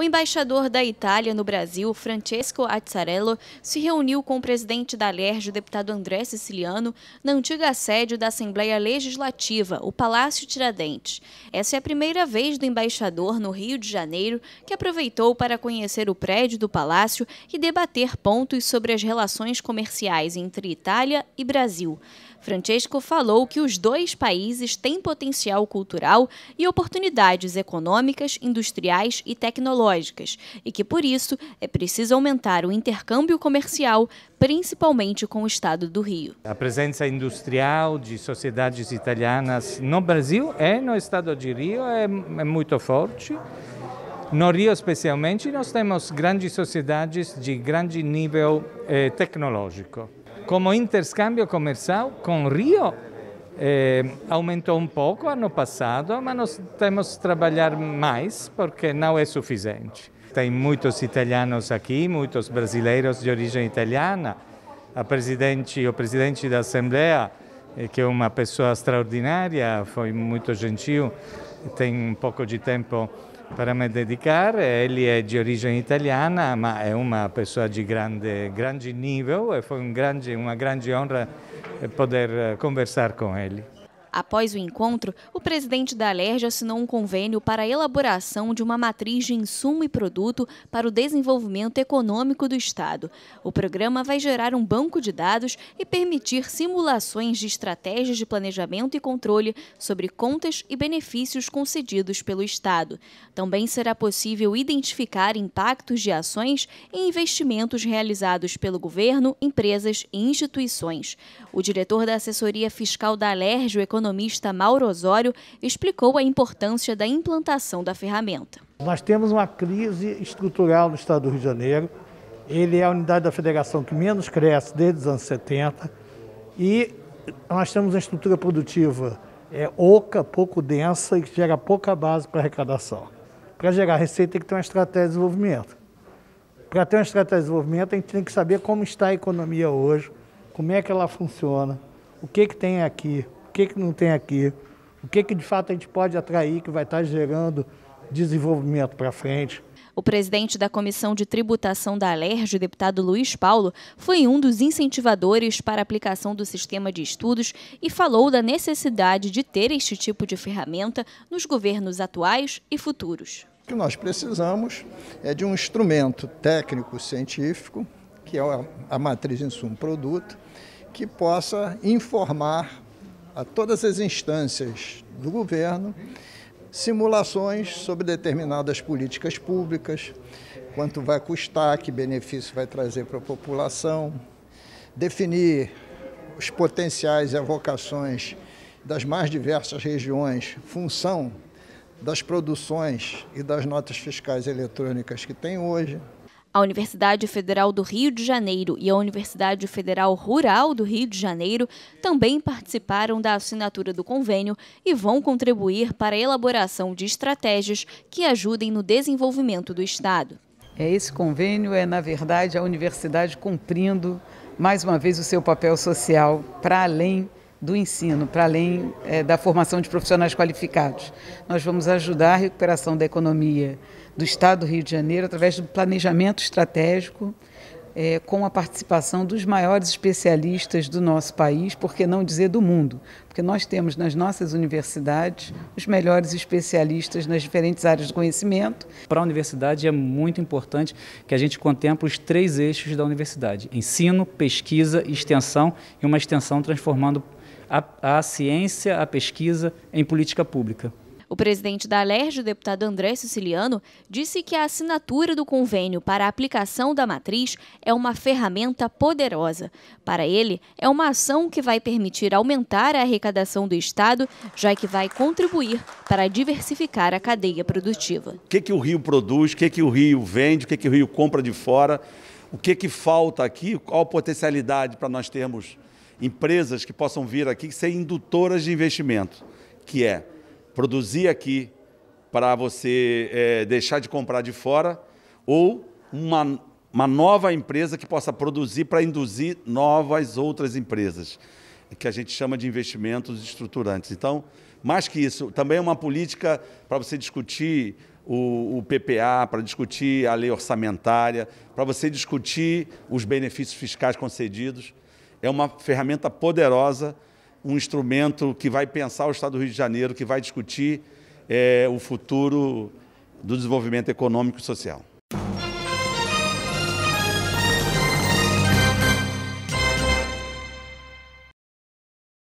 O embaixador da Itália no Brasil, Francesco Azzarello, se reuniu com o presidente da Alerj, o deputado André Siciliano, na antiga sede da Assembleia Legislativa, o Palácio Tiradentes. Essa é a primeira vez do embaixador no Rio de Janeiro, que aproveitou para conhecer o prédio do palácio e debater pontos sobre as relações comerciais entre Itália e Brasil. Francesco falou que os dois países têm potencial cultural e oportunidades econômicas, industriais e tecnológicas, e que por isso é preciso aumentar o intercâmbio comercial, principalmente com o estado do Rio. A presença industrial de sociedades italianas no Brasil e é no estado de Rio é, é muito forte. No Rio, especialmente, nós temos grandes sociedades de grande nível eh, tecnológico como interscambio comercial com Rio é, eh, aumentou um pouco ano passado, mas nós temos que trabalhar mais porque não é suficiente. Tem muitos italianos aqui, muitos brasileiros de origem italiana. A presidente, o presidente da Assembleia, eh, que é uma pessoa extraordinária, foi muito gentil, tem um pouco de tempo Per me dedicare, Ellie è di origine italiana ma è una persona di grande, grande livello e fu un grande, una grande onra eh, poter eh, conversare con lui. Após o encontro, o presidente da Alerj assinou um convênio para a elaboração de uma matriz de insumo e produto para o desenvolvimento econômico do Estado. O programa vai gerar um banco de dados e permitir simulações de estratégias de planejamento e controle sobre contas e benefícios concedidos pelo Estado. Também será possível identificar impactos de ações e investimentos realizados pelo governo, empresas e instituições. O diretor da assessoria fiscal da Alerj, o economista Mauro Osório explicou a importância da implantação da ferramenta. Nós temos uma crise estrutural no estado do Rio de Janeiro. Ele é a unidade da federação que menos cresce desde os anos 70 e nós temos uma estrutura produtiva é, oca, pouco densa e que gera pouca base para arrecadação. Para gerar receita tem que ter uma estratégia de desenvolvimento. Para ter uma estratégia de desenvolvimento, a gente tem que saber como está a economia hoje, como é que ela funciona, o que, que tem aqui, que, que não tem aqui, o que, que de fato a gente pode atrair que vai estar gerando desenvolvimento para frente. O presidente da Comissão de Tributação da Alerj, deputado Luiz Paulo, foi um dos incentivadores para a aplicação do sistema de estudos e falou da necessidade de ter este tipo de ferramenta nos governos atuais e futuros. O que nós precisamos é de um instrumento técnico-científico, que é a matriz insumo-produto, que possa informar a todas as instâncias do governo simulações sobre determinadas políticas públicas, quanto vai custar, que benefício vai trazer para a população, definir os potenciais e vocações das mais diversas regiões, função das produções e das notas fiscais eletrônicas que tem hoje. A Universidade Federal do Rio de Janeiro e a Universidade Federal Rural do Rio de Janeiro também participaram da assinatura do convênio e vão contribuir para a elaboração de estratégias que ajudem no desenvolvimento do Estado. É, esse convênio é, na verdade, a universidade cumprindo mais uma vez o seu papel social para além do ensino, para além é, da formação de profissionais qualificados. Nós vamos ajudar a recuperação da economia do Estado do Rio de Janeiro através do planejamento estratégico, é, com a participação dos maiores especialistas do nosso país, por que não dizer do mundo, porque nós temos nas nossas universidades os melhores especialistas nas diferentes áreas do conhecimento. Para a universidade é muito importante que a gente contemple os três eixos da universidade: ensino, pesquisa, extensão e uma extensão transformando a, a ciência, a pesquisa em política pública. O presidente da Alerj, o deputado André Siciliano, disse que a assinatura do convênio para a aplicação da matriz é uma ferramenta poderosa. Para ele, é uma ação que vai permitir aumentar a arrecadação do Estado, já que vai contribuir para diversificar a cadeia produtiva. O que, que o Rio produz, o que, que o Rio vende, o que, que o Rio compra de fora, o que, que falta aqui, qual a potencialidade para nós termos empresas que possam vir aqui ser indutoras de investimento, que é produzir aqui para você é, deixar de comprar de fora ou uma, uma nova empresa que possa produzir para induzir novas outras empresas, que a gente chama de investimentos estruturantes. Então, mais que isso, também é uma política para você discutir o, o PPA, para discutir a lei orçamentária, para você discutir os benefícios fiscais concedidos é uma ferramenta poderosa, um instrumento que vai pensar o Estado do Rio de Janeiro, que vai discutir é, o futuro do desenvolvimento econômico e social.